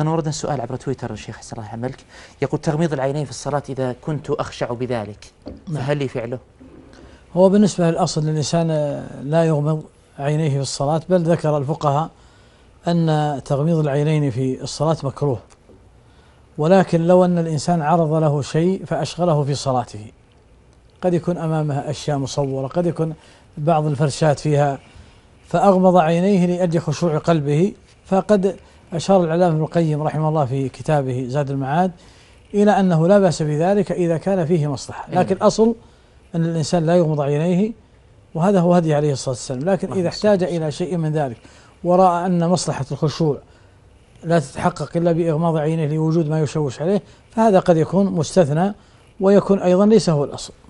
أيضا وردنا سؤال عبر تويتر الشيخ حسن الله عملك يقول تغميض العينين في الصلاة إذا كنت أخشع بذلك نعم. فهل لي فعله؟ هو بالنسبة للأصل الإنسان لا يغمض عينيه في الصلاة بل ذكر الفقهاء أن تغميض العينين في الصلاة مكروه ولكن لو أن الإنسان عرض له شيء فأشغله في صلاته قد يكون أمامه أشياء مصورة قد يكون بعض الفرشات فيها فأغمض عينيه لأجل خشوع قلبه فقد أشار العلامة ابن القيم رحمه الله في كتابه زاد المعاد إلى أنه لا بأس بذلك إذا كان فيه مصلحة إيه. لكن أصل أن الإنسان لا يغمض عينيه وهذا هو هدي عليه الصلاة والسلام لكن إذا احتاج إلى شيء من ذلك ورأى أن مصلحة الخشوع لا تتحقق إلا بإغماض عينيه لوجود ما يشوش عليه فهذا قد يكون مستثنى ويكون أيضا ليس هو الأصل